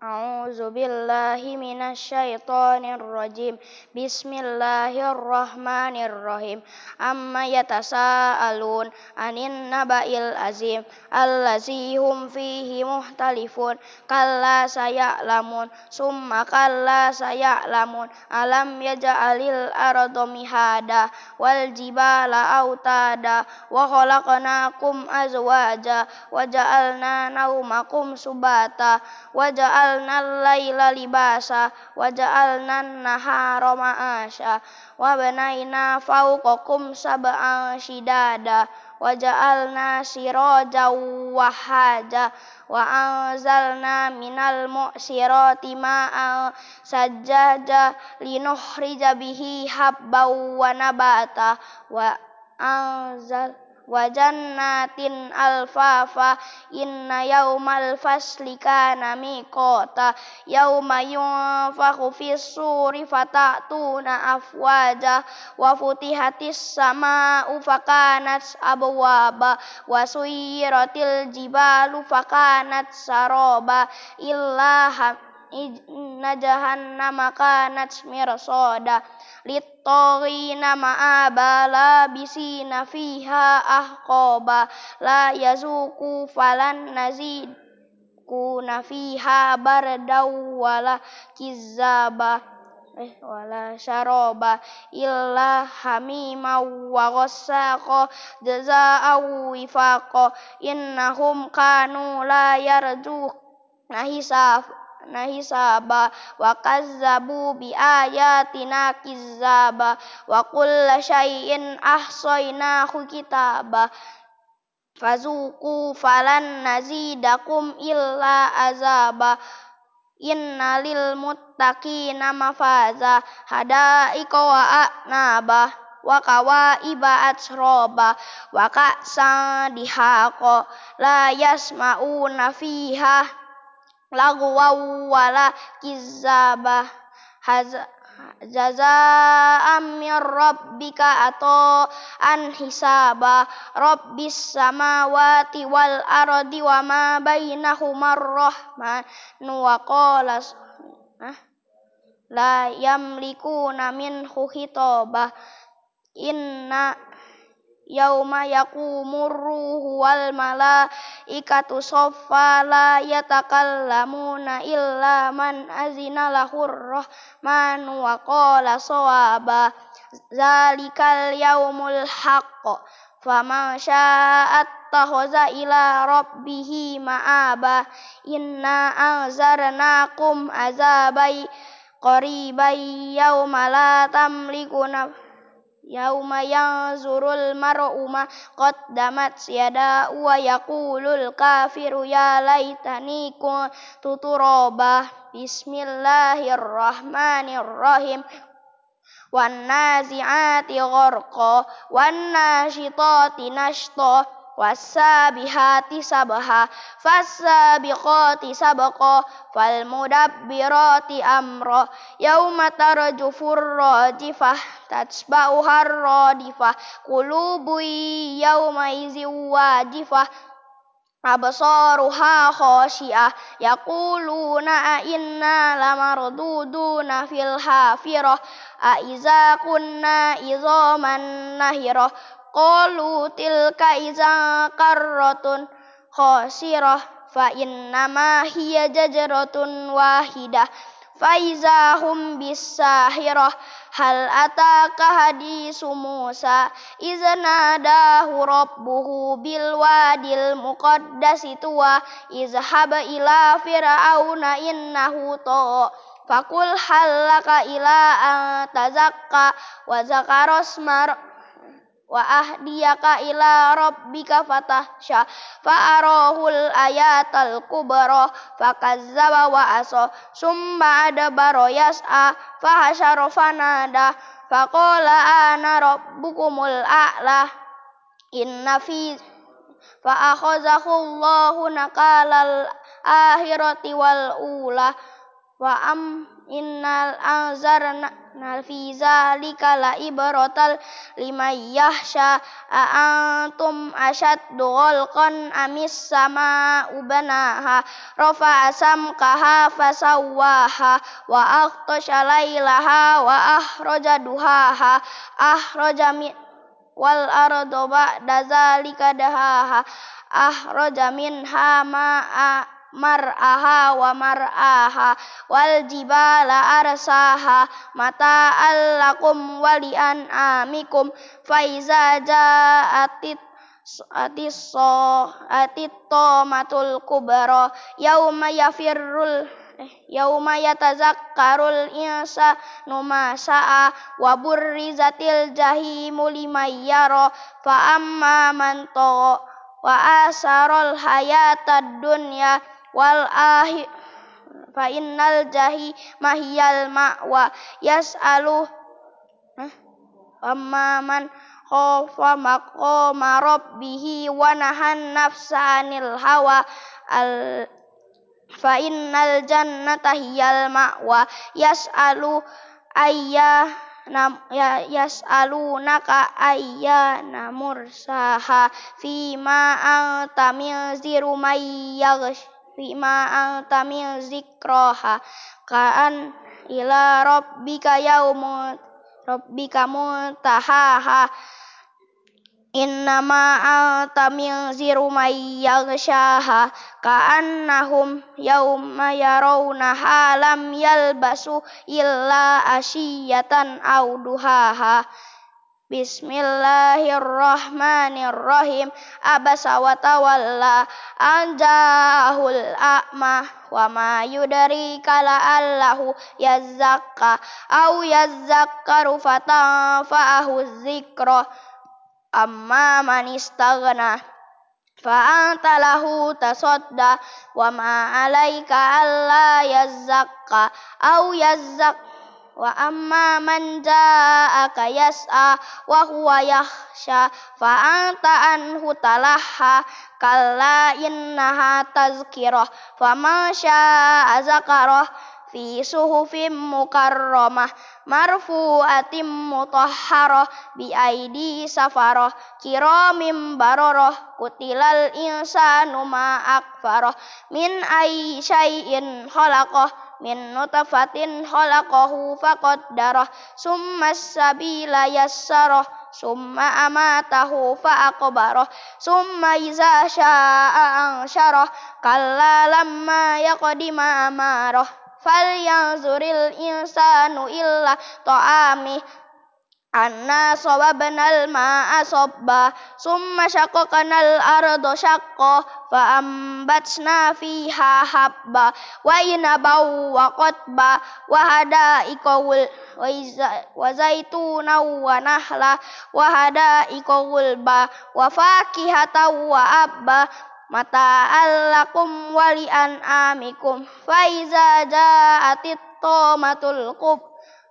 A'udzu billahi minasyaitonir rajim. Bismillahirrahmanirrahim. Amma yatasaalun 'anil naba'il azim allazi hum fihi muhtalifun. Kalla sayalamun summa kalla sayalamun. Alam yaj'alil arda mihada wal jibala autada wa khalaqnakum azwaja waja'alna naumakum subata Wajal ja'alnal laila libasa wa ja'alnan nahara ma'asha wa banaina fawqakum sab'an shidada wa ja'alna sirajan wa haja wa anzalna minal mu'sirati ma'an sajjaja linuhrija bihi habban wa nabata wa anzal wa jannatin alfafa inna yaumal fasli kana miqata yauma yunfakhu fis suri fatatuna afwaja wa futihatis sama'u fakanat abwaba wa suyiratil jibalu fakanat saroba illa inna jahannama kanat litori nama abala bisina fiha ahqaba la yazuku falan nazid kuna fiha bardaw wala kizaba eh wala syaroba illa hamima wa ghassaqa jazaa'u wifaqa innahum kanu la yarju hisaba wa kazzabu bi ayatina kizzaba wa kulla syai'in ahsaynahu kitaba fazuku falan nazidakum illa azaba Inna lil muttaqina mafaza hadaika wa anaba wa kawaiba atsroba wa ka'san dihaqa la yasma'una fiha lagwa wala kizabah haza jazaa'am min rabbika ato an hisaba rabbis samawati wal ardi wa ma bainahuma rahman wa qala yamliku na minhu hitaba inna yauma yaqumur ruhu wal ikatu soffa la yatakallamuna illa man azina lahur rahman wa qala sawaba zalikal yaumul haqq ma sya'at tahoza ila rabbihi ma'aba inna anzarnakum azabai qoribai yaumala la tamliku nafs Yauma yanzurul mar'u ma qaddamat yada wa yaqulul kafiru ya laitani kuntu turaba Bismillahirrahmanirrahim Wan nazi'ati gharqa wan nashitati nashta wasabihati sabaha fasabiqati sabaqa falmudabbirati amra yauma tarjufur rajifah tatsba'u radifah qulubu yauma izin wajifah Absaruha khasyi'ah yaquluna a inna lamarduduna fil hafirah a iza kunna izaman nahirah qalu tilka iza karratun khasirah fa innama hiya jajratun wahidah fa iza hum bisahirah hal ataka hadis Musa iznadahu rabbuhu bil wadil muqaddas tuwa izhab ila fir'auna innahu to fakul halaka ila tazakka wa zakarosmar wa ahdiyaka ila rabbika fatahsha fa arahul ayatal fa kazzaba wa aso summa adabara yas'a fa hasyara fanada qala ana rabbukumul a'la inna fi fa akhazahu Allahu naqalal akhirati wal ula wa am innal anzarna fi zalika la ibaratal lima yahsha antum ashaddu kon amis sama ubanaha rofa asam kaha fasawaha wa aghtasha lailaha wa ahroja duhaha ahroja min wal ardu ba'da dahaha ahraja minha ma'a mar'aha wa mar'aha wal jibala arsaha mata allakum walian amikum faiza ja'atit atis so atit matul kubaro yauma yafirrul eh, yauma yatazakkarul insa numa sa'a wa burrizatil jahimu liman yara fa amma man wa asarol hayatad dunya wal ahi fa innal jahi mahiyal ma'wa yas'alu eh, amma man khafa maqama rabbihi wa nahan nafsa nil hawa al fa innal jannata hiyal ma'wa yas'alu ayya nam ya yas'alunaka ayya mursaha fima anta min may yaghsh bima anta min zikroha kaan ila rabbika yaumu rabbika muntahaha innama anta min ziru may yaghshaha ka'annahum yawma yarawnaha lam yalbasu illa ashiyatan au duhaha Bismillahirrahmanirrahim. Abasa wa tawalla anjahul a'ma wa ma kala allahu yazzakka au yazzakkaru fatanfa'ahu zikra Amma man istagna fa'anta lahu tasodda wa ma 'alaika alla yazzakka au yazzakka wa amma man ja'aka yas'a wa huwa yakhsha fa anta anhu talaha kalla innaha tazkirah fa ma syaa zakarah fi suhufim mukarramah marfu'atim mutahharah bi aidi safarah kiramim bararah kutilal insanu ma akfarah min ayyi syai'in khalaqah min nutfatin khalaqahu faqaddarah summa sabila yassarah summa amatahu faaqbarah summa iza syaa ansyarah kalla lamma yaqdima amarah falyanzuril insanu illa ta'amih Anna sawabanal ma'a sobba Summa al-ardu ardo fa Faambatsna fiha habba Wa inabaw wa qatba Wa hada ikawul Wa zaituna wa nahla Wa hada ikawul ba Wa fakihata wa abba Mata allakum wali an amikum iza ja'atit tamatul qub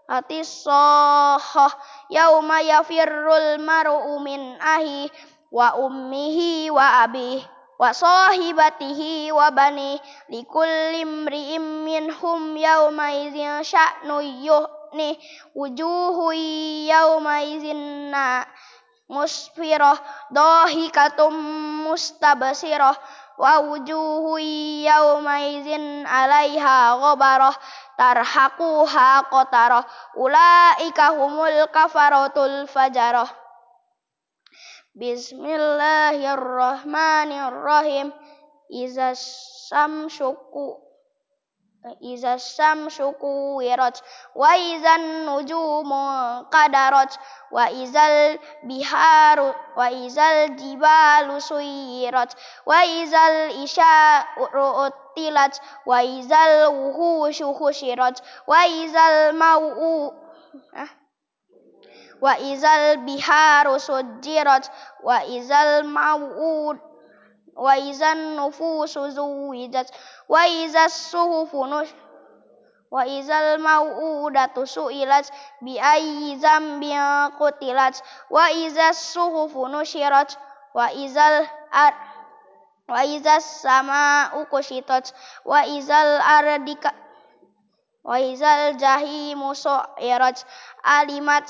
ati sohoh yauma yafirrul mar'u min ahi wa ummihi wa abi wa sohi sahibatihi wa bani likulli hum minhum yauma idzin sya'nu yuhni wujuhu yauma idzin na musfirah katum mustabsirah wa wujuhu yauma idzin 'alaiha ghabarah tarhaquha qatara ulaika humul kafarotul fajaro. Bismillahirrahmanirrahim Iza samsuku Iza samsuku wirat Wa izan nujumu qadarat Wa izal biharu Wa izal jibalu suyirat Wa izal isya قتلت وإذا الوحوش حشرت وإذا الموء أه؟ وإذا البحار سجرت وإذا الموءود وإذا النفوس زوجت وإذا الصحف نشرت وإذا الموءودة سئلت بأي ذنب قتلت وإذا الصحف نشرت وإذا الأرض wa izas sama ukushitat wa izal ardika wa izal jahimu su'irat alimat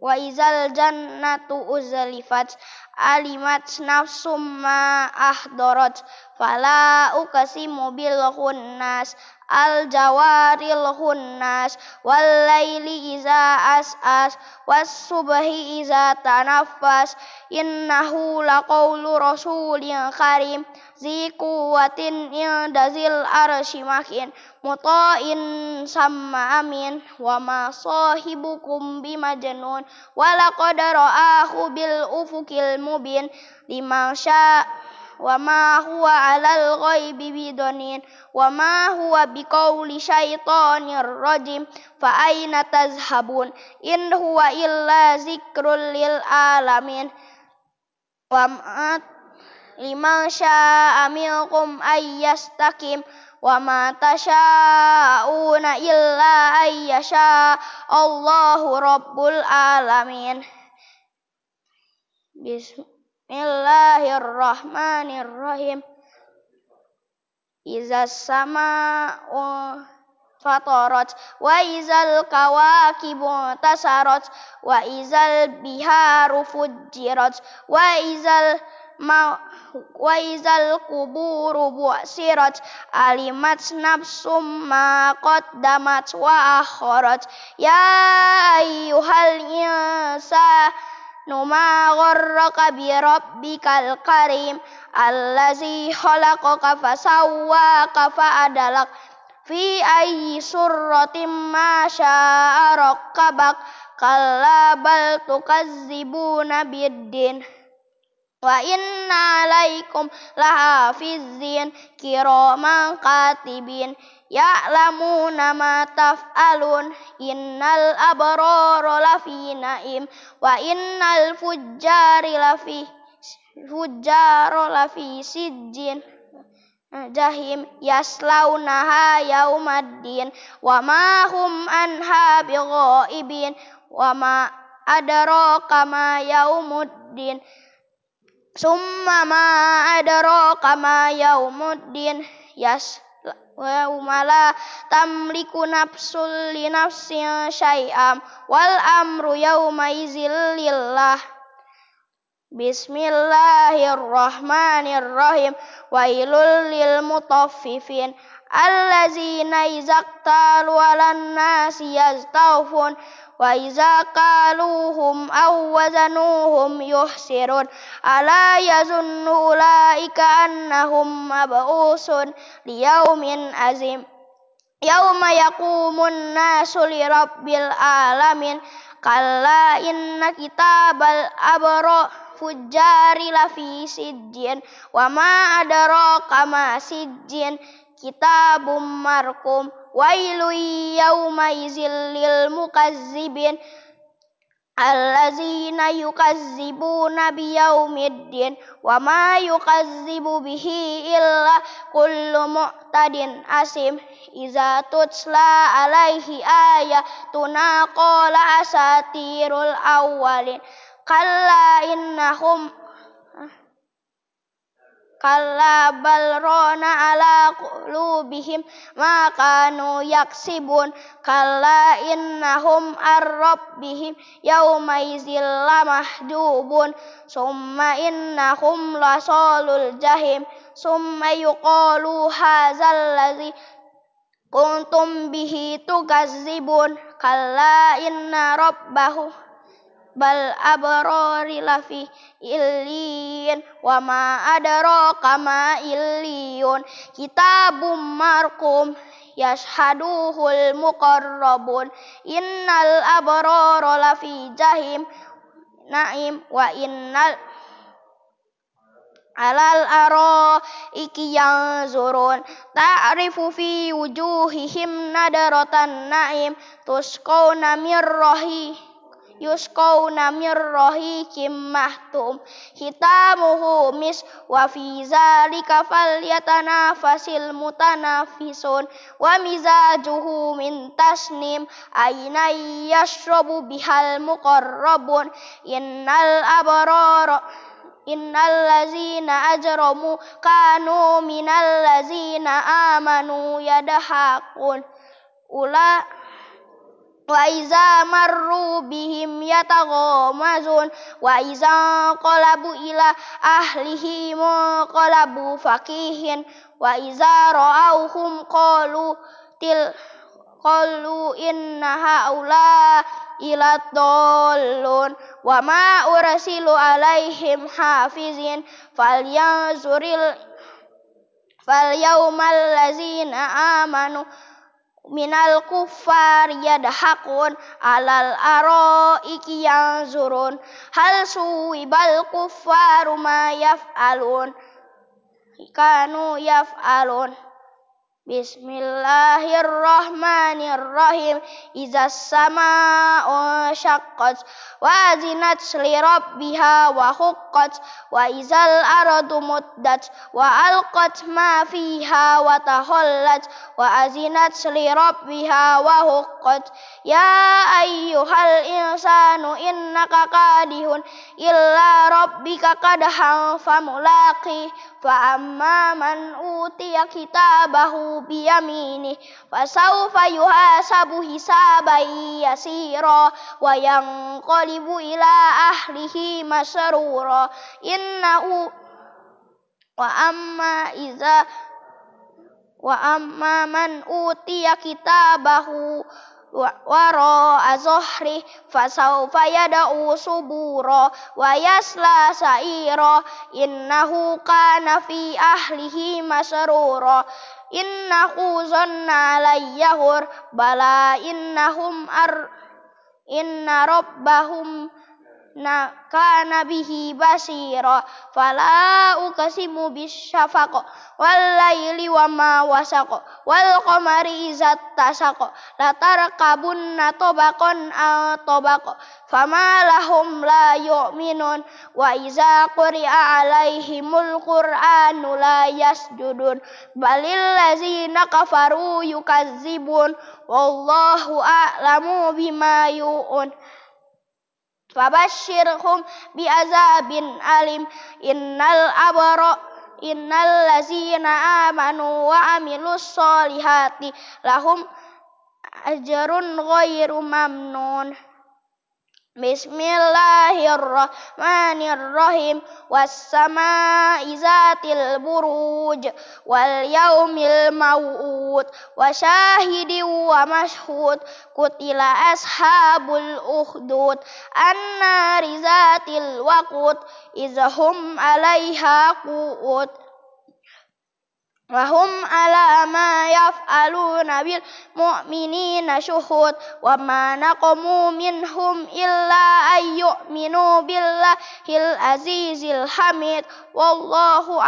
wa izal jannatu uzlifat alimat nafsum ma ahdorot fala uqsimu mobil khunnas al jawari hunnas wal laili iza as was subhi iza tanaffas innahu laqawlu yang karim zi quwwatin inda zil arshi makin muta'in samma amin wa ma sahibukum bimajnun wa laqad ra'ahu bil ufuqil mubin lima sya wa ma huwa 'alal ghaibi bidonin wa ma huwa biqauli syaitonir rajim fa aina tazhabun in huwa illa zikrul lil alamin wa ma lima sya amilkum ayyastakim wa ma una illa ayyasha Allahu rabbul alamin Bismillahirrahmanirrahim. Iza sama fatarat wa izal kawakibu tasarat wa izal biharu fujirat wa izal ma wa izal kuburu bu'sirat alimat nafsum ma qaddamat wa akharat ya ayyuhal ma gharraka bi rabbikal karim allazi khalaqaka fasawwaka adalak fi ayyi surratin ma syaa'a rakkabak kalla bal tukazzibuna biddin wa inna alaikum lahafizin kiraman katibin nama taf taf'alun innal abrara lafi na'im wa innal fujjari lafi Fujjaro lafi sijjin eh, jahim yaslaunaha yaumaddin wa ma hum anha ibin wa ma adraka ma yaumuddin summa ma adraka ma yaumuddin yas Walah Tamli ku naf sullinafsin syyam, Wal-amru yauayzlah Bismillahir Romanir Rohim wailul lilmu tofifin Allzinazaktaalan nasaz dafun, وإذا قالوهم أو وزنوهم يحسرون ألا يظن أولئك أنهم مبعوثون ليوم عظيم يوم يقوم الناس لرب العالمين كلا إن كتاب الأبرار fujari lafi sijjin wa ma adraka ma sijjin kitabum wailu yaumaizil lil mukazzibin allazina yukazzibuna biyaumiddin wa ma yukazzibu bihi illa kullu mu'tadin asim iza tutsla alaihi ayatuna qala asatirul awwalin kalla innahum Kalla bal rona ala qulubihim ma kanu yaksibun kalla innahum ar-rabbihim yawma izilla mahdubun summa innahum lasalul jahim summa yuqalu hazal ladzi kuntum bihi tukazzibun kalla inna rabbahu bal abrori lafi illiyin wa ma adraka ma illiyun kitabum markum yashhaduhul muqarrabun innal abrara lafi jahim naim wa innal alal aro iki yang zurun ta'rifu fi wujuhihim nadaratan naim tuskau namir rohi yusqawna min rahiqim mahtum hitamuhu mis wa fi zalika falyatanafasil mutanafisun wa mizajuhu min tasnim aina yashrabu bihal muqarrabun innal abrara innal lazina ajramu kanu minal lazina amanu yadahakun ula وإذا مروا بهم يتغامزون وإذا انقلبوا إلى أهلهم انقلبوا فقيهن وإذا رأوهم قالوا تل قالوا إن هؤلاء إلى الضالون وما أرسل عليهم حافظين فلينظر فاليوم الذين آمنوا minal kufar yadhakun alal yang zurun hal suwibal kufaru ma alun kanu alun بسم الله الرحمن الرحيم إذا السماء شقت وأذنت لربها وحقت وإذا الأرض مدت وألقت ما فيها وتخلت وأذنت لربها وحقت يا أيها الإنسان إنك كاره إلا ربك قدحا فملاقيه fa amma man utiya kitabahu bi yamini fasawfa yuhasabu hisabai yasira wa yang qalibu ila ahlihi masrura inna wa amma iza wa amma man utiya kitabahu waro azohri fasaufa yada'u suburo wa sa'iro innahu kana fi ahlihi masruro innahu zanna layyahur bala innahum ar inna rabbahum na kana bihi basira fala uqsimu bisyafaq wal laili wama wasaq wal qamari izat tasaq la tarkabunna tabaqan atabaq fama lahum la yu'minun wa iza quri'a alaihimul qur'anu la yasjudun balil ladzina kafaru yukazzibun wallahu a'lamu bima yu'un Fabashirhum azabin alim innal abara innal lazina amanu wa amilus solihati lahum ajrun ghairu mamnun. بسم الله الرحمن الرحيم والسماء ذات البروج واليوم الموعود وشاهد ومشهود قتل أصحاب الأخدود النار ذات الوقود إذ هم عليها قوت وهم على ما يفعلون بالمؤمنين شهود وما نقموا منهم إلا أن يؤمنوا بالله العزيز الحميد والله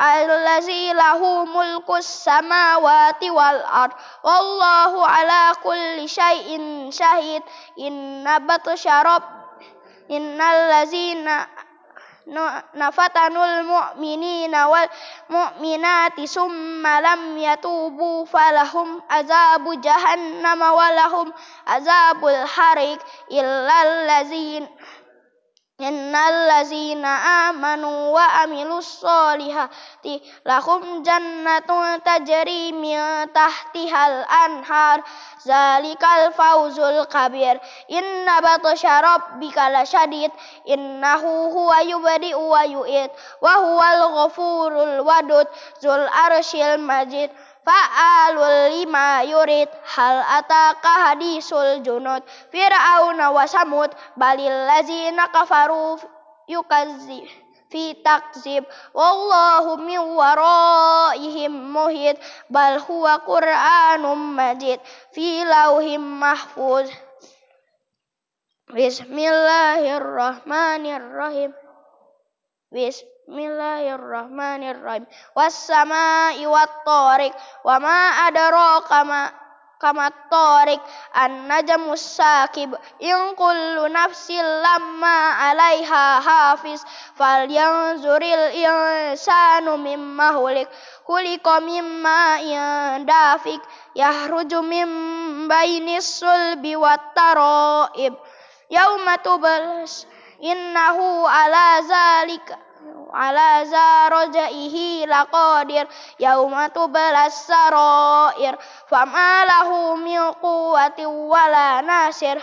الذي له ملك السماوات والأرض والله على كل شيء شهيد إن بطش رب إن الذين نفتن المؤمنين والمؤمنات ثم لم يتوبوا فلهم عذاب جهنم ولهم عذاب الحريق إلا الذين Innallazina amanu wa amilus solihati lahum jannatun tajri min tahtihal anhar zalikal fauzul kabir inna batsha rabbika lasyadid innahu huwa yubdi'u wa yu'id wa huwal ghafurul wadud zul arshil majid fa'alul lima yurid hal ataka hadisul junud fir'auna wa samud balil lazina kafaru yukazzi fi takzib wallahu min waraihim muhit bal huwa qur'anum majid fi lauhim mahfuz Bismillahirrahmanirrahim Bismillahirrahmanirrahim Bismillahirrahmanirrahim. Wassama'i wat-tariq. Wa ma adraka ma kama torik an-najmus sakib. In kullu nafsin lamma 'alaiha hafiz. fal Falyanzuril insanu mimma hulik. Hulika mimma dafik Yahruju min bainis sulbi wat taraib. Yauma tubal innahu ala zalika ala zarojaihi laqadir yauma tubalas sarair fama lahu min quwwatin wala nasir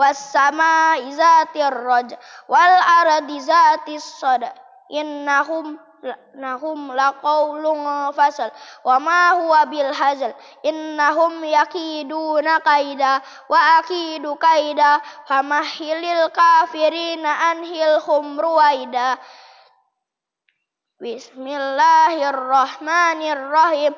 wassama izatir raj wal ardi zatis sad innahum innahum laqaulun fasal wa ma huwa bil hazal innahum yakiduna kaida wa akidu kaida famahilil kafirina anhilhum ruwaida Bismillahirrahmanirrahim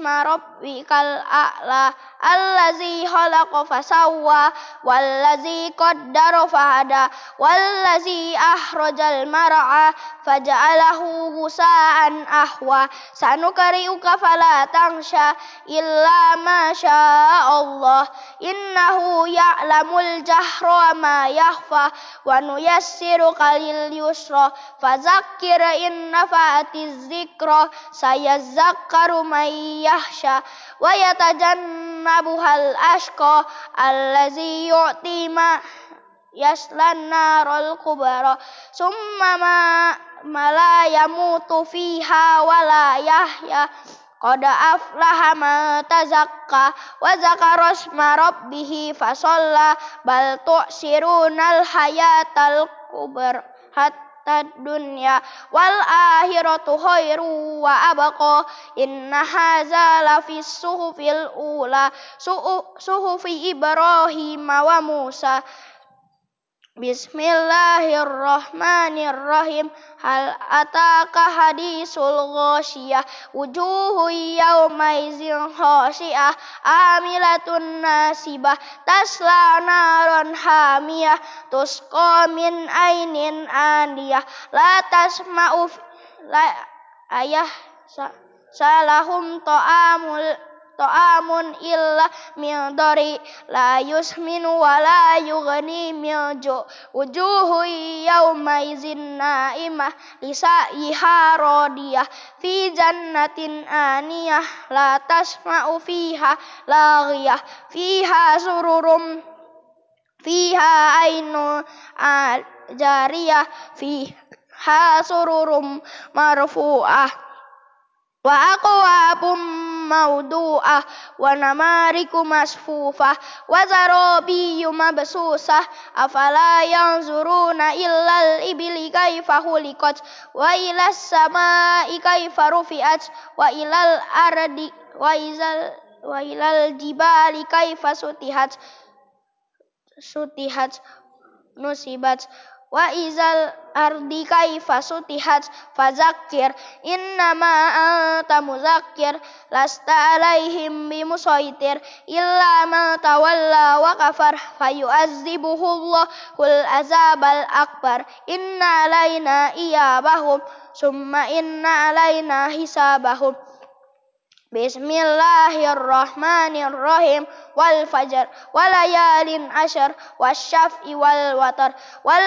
marob wikal a'la allazi khalaqa fasawwa wallazi qaddara fahada wallazi ahrajal mar'a faja'alahu gusaan ahwa sanukari'uka fala tangsha illa ma syaa Allah innahu ya'lamul jahra ma yahfa wa nuyassiruka lil yusra fadzakkir in nafa'atiz dzikra sayazzak يذكر من يخشى ويتجنبها الأشقى الذي يعطي ما يصلى النار الكبرى ثم ما, ما لا يموت فيها ولا يحيا قد أفلح من تزكى وذكر اسم ربه فصلى بل تؤثرون الحياة الكبرى حتى dunya wal akhiratu khairu wa abqa inna hadza la fi suhufil ula suhufi ibrahim wa musa Bismillahirrahmanirrahim Hal ataka hadisul ghasyah Wujuhu yawmaizin khasyiah Amilatun nasibah Tasla naron hamiyah Tusqa min ainin aniyah La tasma'u La ayah Salahum ta'amul ta'amun illa min dari la yusminu wa la yughni min ju wujuhu yawma izin naimah iha rodiyah fi jannatin aniyah la tasma'u fiha laghiyah fiha sururum fiha ainu jariyah fiha sururum marfu'ah wa wabum mawdu'ah wa namariku masfufah wa zarabiyyu mabsusah afala yanzuruna illa al-ibli kaifa khuliqat wa ila as-sama'i kaifa rufi'at wa ila al-ardi wa izal wa ila al-jibali kaifa sutihat sutihat nusibat وإذا الأرض كيف سطحت فذكر إنما أنت مذكر لست عليهم بمسيطر إلا من تولى وكفر فيؤذبه الله العذاب الأكبر إن علينا إيابهم ثم إن علينا حسابهم Bismillahirrahmanirrahim wal fajar walayalin ashar wasyaf'i wal watar wal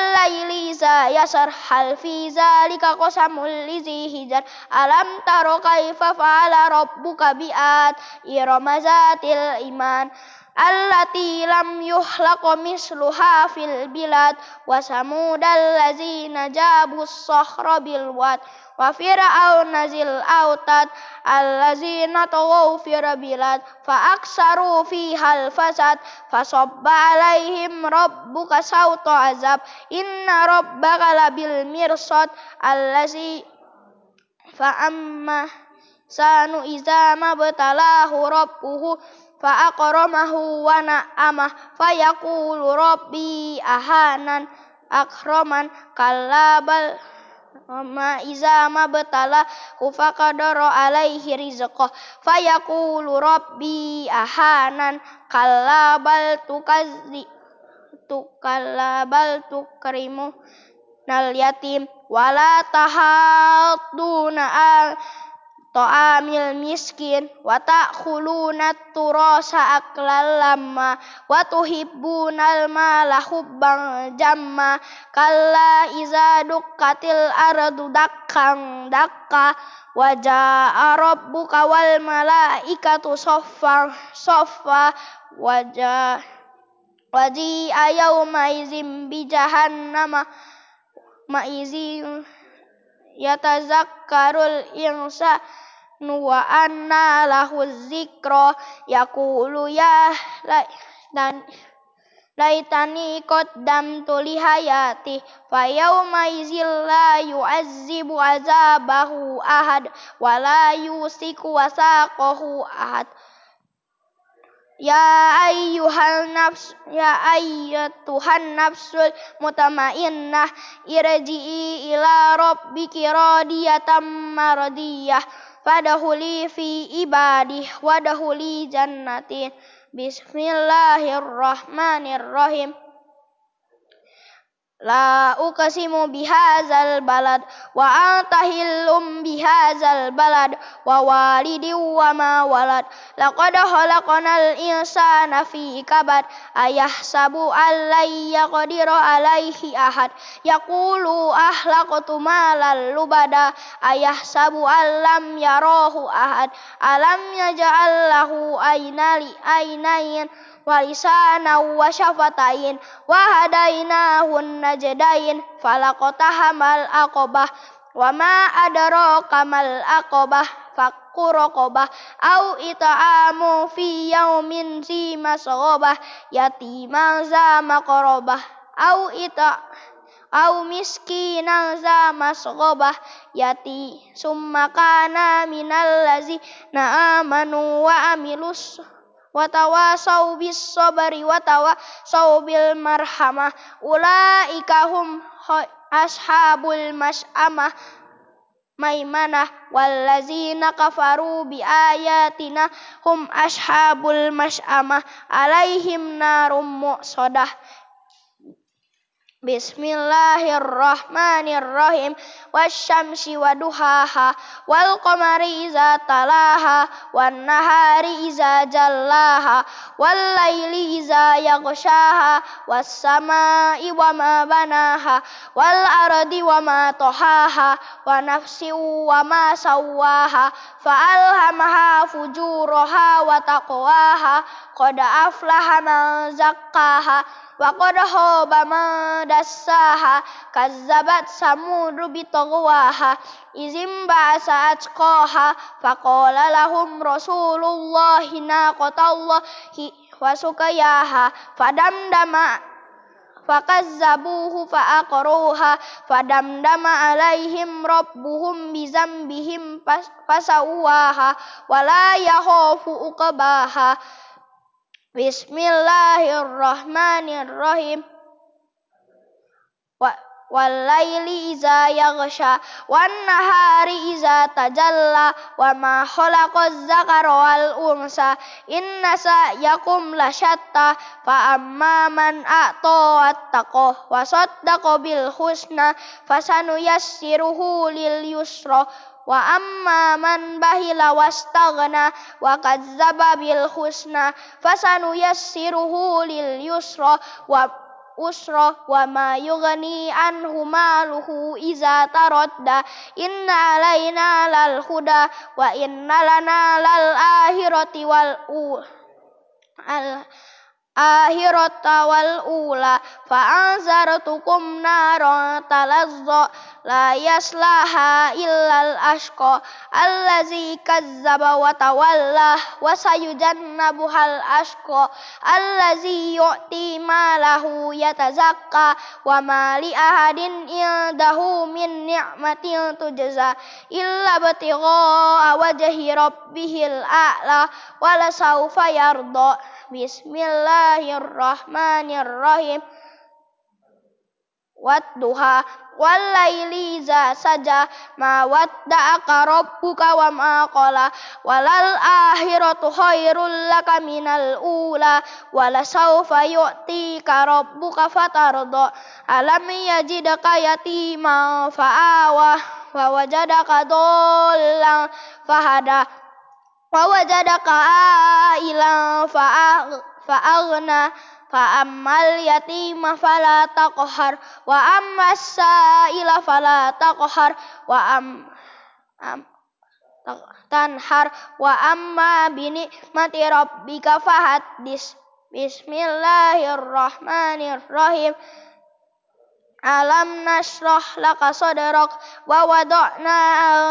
za yasar hal fi zalika qasamul lizi hijar alam taro kaifa fa'ala rabbuka bi'at iramazatil iman allati lam yuhlaq misluha fil bilad wa samudal ladzina jabu sahra bil wad wa fir'auna nazil autad alladzina taghaw fil bilad fa aksaru fiha al fasad fasabba alaihim rabbuka sawta azab inna rabbaka labil mirsad allazi fa amma sanu izama betalahu rabbuhu faakromahu wana amah fayakulu robbi ahanan akroman kalabal ma izama betala ku kufakadoro alaihi rizqo fayakulu robbi ahanan kalabal tukazi tukalabal tukrimu nal yatim wala tu al ta'amil miskin wa ta'khuluna turasa aklal lama wa al mala hubban jamma kalla iza dukkatil ardu dakkan dakka wa jaa rabbuka wal malaikatu soffa soffa wa jaa waji'a yawma izin bi jahannama ma'izin yatazakkarul insa wa anna lahu zikra yaqulu ya la, dan laitani tu li hayati fa yawma la yu'azzibu azabahu ahad wa la yusiku wasaqahu ahad Ya ayyuhan nafs ya ayyatuhan nafsul mutamainnah irji'i ila rabbiki radiyatan mardiyah fadahuli fi ibadih wadahuli jannatin Bismillahirrahmanirrahim La ukasimu bihazal balad wa antahillum bihazal balad wa walidi wa ma walad laqad khalaqnal insana fi kabad ayahsabu allay qadiru alaihi ahad yaqulu ahlaqtu malal lubada ayahsabu allam yarahu ahad alam yaj'al lahu ainali ainain walisana wa syafatain wahadainahun hadainahu najdain falaqata akobah wama adaro kamal akobah fakurokobah au ita'amu fi yaumin si masogobah yatiman za makorobah au ita au miskinan za masogobah yati summa kana minal lazi na amanu wa amilus watawa saubis sobari watawa saubil marhamah ulaika hum ashabul mas'amah maimanah wallazina kafaru bi ayatina hum ashabul mas'amah alaihim narum mu'sadah Bismillahirrahmanirrahim Wasyamsi waduhaha duhaha Wal qamari iza talaha Wan nahari iza jallaha Wal laili iza yaghshaha Was samai wa ma banaha Wal ardi wa ma tohaha Wa nafsi wa ma sawaha Fa alhamaha fujuraha wa taqwaha Qad aflaha man zakkaha وقد هاب من دساها كذبت ثمود بطغواها إذ انبعث أتقاها فقال لهم رسول الله ناقة الله وسقياها فدمدم فكذبوه فأقروها فدمدم عليهم ربهم بذنبهم فسواها ولا يخاف عقباها Bismillahirrahmanirrahim. Wa walaili iza yaghsha wan nahari iza tajalla wa ma khalaqaz zakara wal unsa inna sa'yakum lasyatta fa amma man ato wattaqa wa bil husna fasanuyassiruhu lil yusra وأما من بهل واستغنى وكذب بالحسنى فسنيسره لليسرى أسرة وما يغني عنه ماله إذا تردى إن علينا للهدى وإن لنا للآخرة والأولى akhirat wal ula fa anzartukum naran talazza la yaslaha illal ashqa allazi kazzaba wa tawalla wa sayujannabuhal ashqa allazi yu'ti malahu yatazakka wa ma li ahadin indahu min ni'matin tujza illa batigha awajhi rabbihil a'la wa la sawfa yarda bismillah Bismillahirrahmanirrahim. Wadduha walaili za saja ma wadda'aka rabbuka wa ma qala walal akhiratu khairul laka minal ula wala saufa yu'tika rabbuka fatarda alam yajidaka yatiman fahada fa'aghna fa ammal yatima fala taqhar wa ammas sa'ila fala taqhar wa am, am tanhar wa amma bini mati rabbika fahaddis bismillahirrahmanirrahim Alam nashrah laka sadrak wa wada'na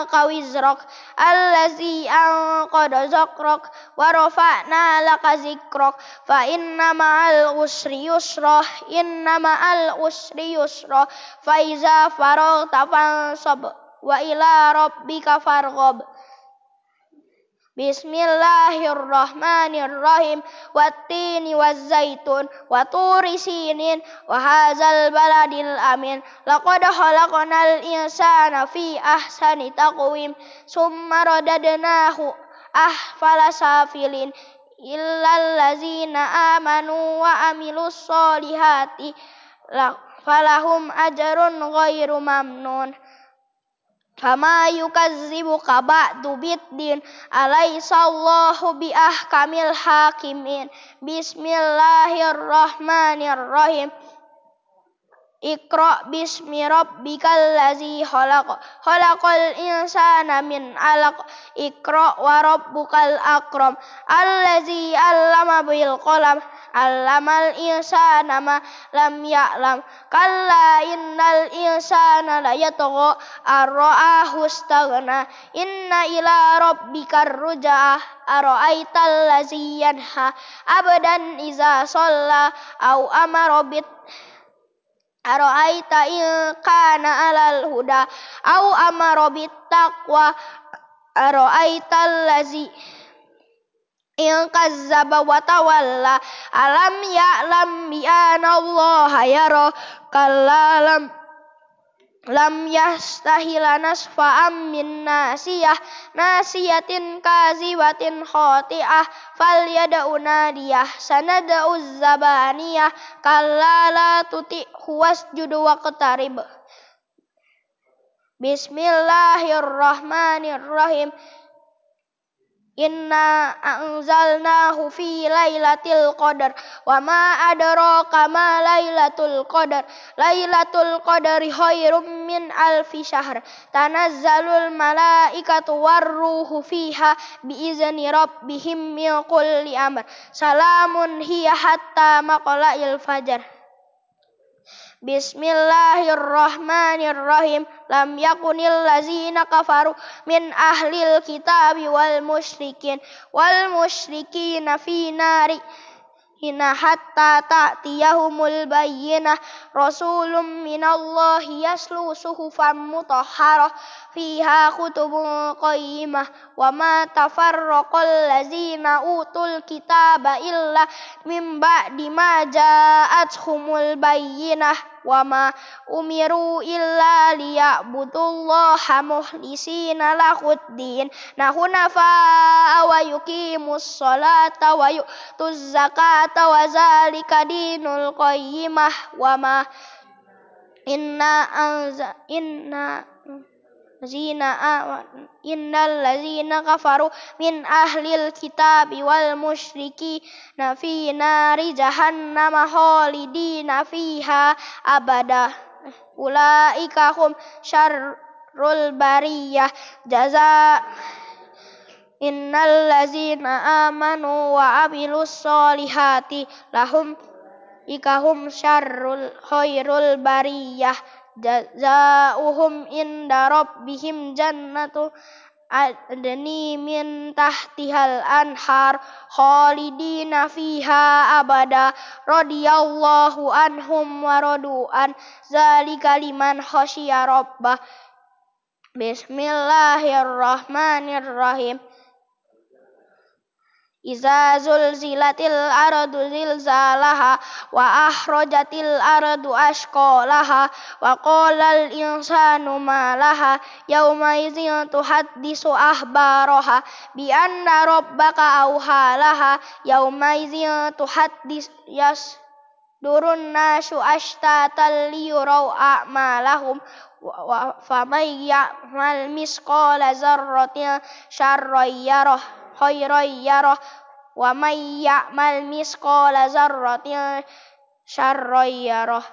anka wizrak allazi anqada zakrak wa rafa'na laka zikrak fa inna ma'al usri yusra inna ma'al usri yusra fa iza faragta fansab wa ila rabbika farghab Bismillahirrahmanirrahim Wattini wazzaitun Waturi sinin Wahazal baladil amin Laqad khalaqnal insana Fi ahsani taqwim Summa radadnahu Ahfala safilin Illallazina amanu Wa amilus solihati Falahum ajarun ghairu mamnun Kama yukazibu kaba alai alaisallahu bi'ah kamil hakimin. Bismillahirrahmanirrahim. Iqra bismi rabbikal ladzi khalaq. Khalaqal insana min 'alaq. Iqra wa rabbukal akram. al 'allama bil kolam allamal insana ma lam ya'lam kalla innal insana la yatgha arra'ahu hustagna inna ila rabbikar ruja'ah ara'aital ladzi yanha abadan iza shalla au amara bit ara'aita in kana alal huda au amara bit taqwa ara'aital ladzi In kazzaba wa tawalla alam ya'lam bi anna Allah yara kalla lam lam yastahila nasfa'am min nasiyah nasiyatin kaziwatin khati'ah falyad'u nadiyah sanad'u zabaniyah kalla la tuti huwasjudu waqtarib Bismillahirrahmanirrahim Inna anzalnahu fi lailatul qadar wa ma adraka ma lailatul qadar lailatul qadari khairum min alfi syahr tanazzalul malaikatu warruhu fiha izni rabbihim min kulli amr salamun hiya hatta maqla'il fajar Bismillahirrahmanirrahim. Lam yakunil lazina kafaru min ahlil kitabi wal musyrikin wal musyrikin fi nari hina hatta ta'tiyahumul bayinah rasulun minallahi yaslu suhufan mutahharah فيها كتب قيمة وما تفرق الذين أوتوا الكتاب إلا من بعد ما جاءتهم البينة وما أمروا إلا ليعبدوا الله مخلصين له الدين حنفاء ويقيموا الصلاة ويؤتوا الزكاة وذلك دين القيمة وما إنا أنزل إنا zina innal lazina kafaru min ahlil kitabi wal musyriki fi nari jahannama khalidina fiha abada ulaika hum syarrul bariyah jaza innal lazina amanu wa amilus solihati lahum ikahum syarrul khairul bariyah jazauhum inda rabbihim jannatu adni min tahtihal anhar khalidina fiha abada radiyallahu anhum waradu'an zalika liman khasyiya rabbah bismillahirrahmanirrahim Iza zul zilatil aradu zilzalaha wa ahrojatil aradu laha wa qalal insanu malaha yauma idzin tuhaddisu ahbaraha bi anna rabbaka auhalaha yauma idzin tuhaddis yas durun nasu ashtatal liyurau a'malahum wa faman ya'mal misqala dzarratin خيرا يره ومن يعمل مثقال ذرة شرا يره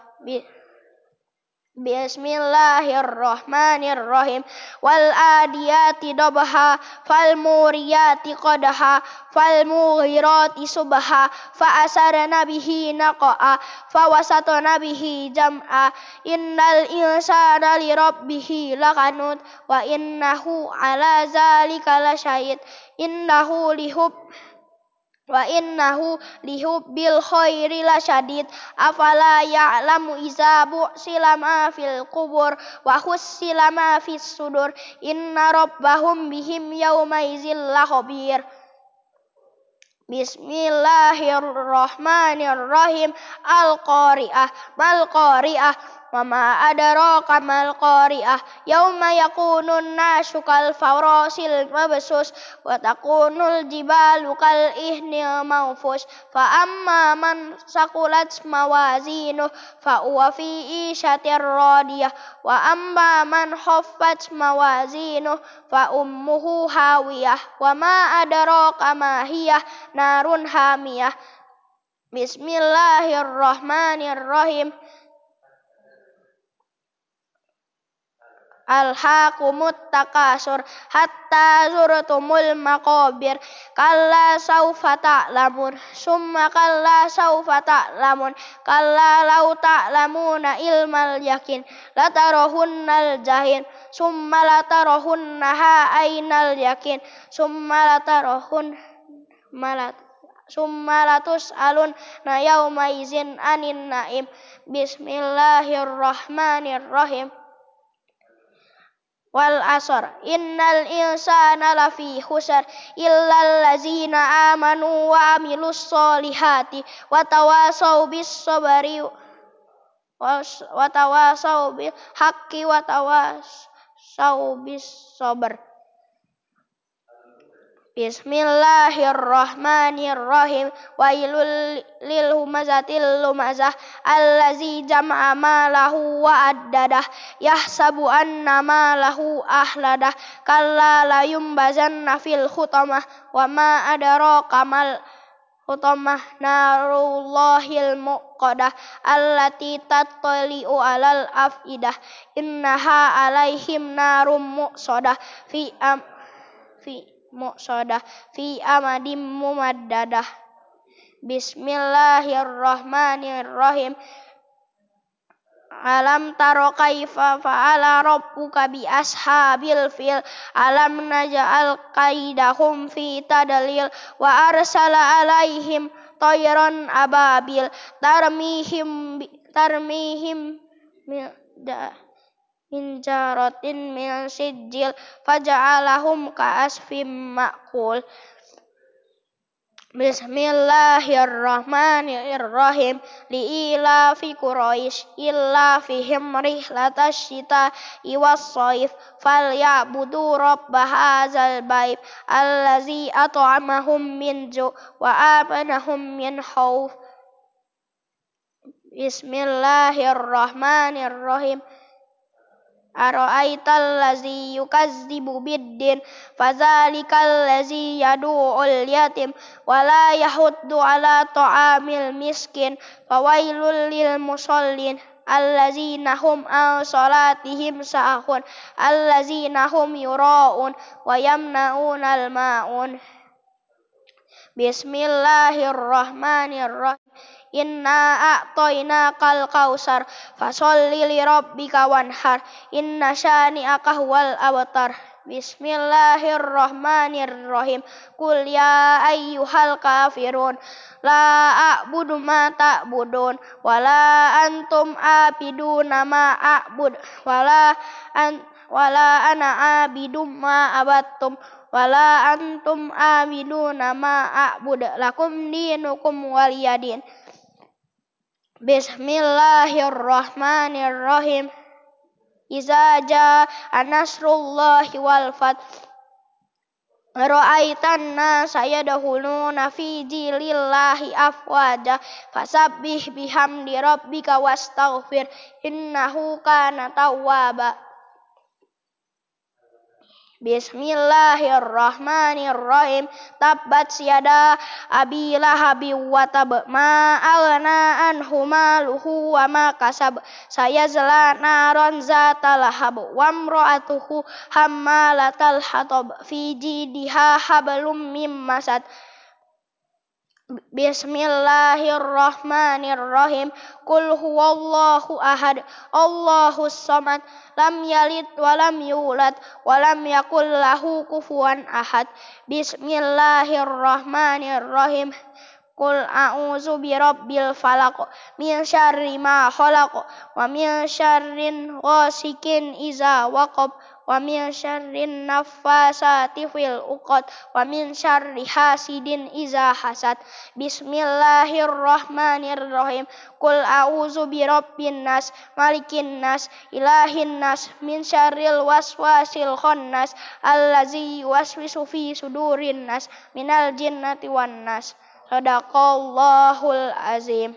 Bismillahirrahmanirrahim wal adiyati dabha fal muriyati qadha fal muhirati subha fa asarna bihi naqa fa wasatna bihi jam'a innal insana li rabbihi lakanut wa innahu ala zalika lasyahid innahu lihub wa innahu lihubbil khairi la lasyadid afala ya'lamu iza bu'silama fil kubur, wa hussilama fis sudur inna rabbahum bihim yawma izil khabir Bismillahirrahmanirrahim Al-Qari'ah Mal-Qari'ah Mama ada Wama adaro kamal koriah yauma yakunun nasukal fawrosil mabesus watakunul jibalu kal ihnil maufus fa amma man sakulats sakulat mawazinu fa uwafi isyatir rodiah wa amma man hoffat mawazinu fa ummuhu hawiyah wama adaro kamahiyah narun hamiyah Bismillahirrahmanirrahim. alhaqumut takasur hatta zurtumul maqabir kalla saufa ta'lamun summa kalla saufa ta'lamun kalla law ta'lamuna ilmal yakin latarohunnal jahin summa latarohunnaha ainal yakin summa latarohun malat summa latus alun na yauma izin anin naim bismillahirrahmanirrahim wal asar, innal insana lafi khusr illal ladzina amanu wa amilus solihati wa bis sabri wa tawasaw bil haqqi wa bis sabr Bismillahirrahmanirrahim. Wailul lil humazatil lumazah allazi jama'a malahu wa addadah yahsabu anna malahu ahladah kalla la yumbazanna fil khutamah wa ma adraka mal khutamah narullahil muqadah allati tattali'u alal afidah innaha alaihim narum muqsadah fi am fi muqsadah fi amadim mumaddadah Bismillahirrahmanirrahim Alam taro kaifa fa'ala rabbuka bi ashabil fil alam naj'al kaidahum fi tadalil wa arsala alaihim tayran ababil tarmihim tarmihim da min jaratin min sijil faja'alahum ka'asfim ma'kul Bismillahirrahmanirrahim Li'ila fi Quraisy illa fihim rihlatas syita iwas saif falyabudu rabb hadzal bait allazi at'amahum min ju wa amanahum min khauf Bismillahirrahmanirrahim أرأيت الذي يكذب بالدين فذلك الذي يدعو اليتيم ولا يحض على طعام المسكين فويل للمصلين الذين هم عن صلاتهم ساهون الذين هم يراءون ويمنعون الماء بسم الله الرحمن الرحيم Inna a'toina kal kausar Fasolli li rabbika wanhar Inna syani akahwal awatar Bismillahirrahmanirrahim kul ya ayyuhal kafirun La a'budu ma ta'budun Wala antum abidu nama a'bud Wala an wala ana abidum ma abattum wala antum abidu nama a'bud lakum dinukum waliyadin Bismillahirrahmanirrahim. Iza jaa nasrullahi wal fath. Ra'aitan nasa yadkhuluna fi dinillahi afwaja fasabbih bihamdi rabbika wastaghfir innahu kana tawwaba. Bismillahirrahmanirrahim. Ya Tabbat siada abila Lahab wa tab ma aghna anhu maluhu wa ma kasab. Sayazla naron zatalahab wa imra'atuhu hammalatal hatab fi jidiha hablum mim masad. Bismillahirrahmanirrahim. Qul huwallahu ahad, Allahus samad, lam yalid wa lam yulad walam lam yakul lahu kufuwan ahad. Bismillahirrahmanirrahim. Qul a'udzu birabbil falaq min syarri ma khalaq wa min syarrin ghasikin iza waqab wa min syarrin naffasati fil uqad wa min syarri hasidin iza hasad bismillahirrahmanirrahim kul a'udzu birabbin nas malikin nas ilahin nas min syarril waswasil khannas allazi yuwaswisu fi sudurin nas minal jinnati wan nas sadaqallahul azim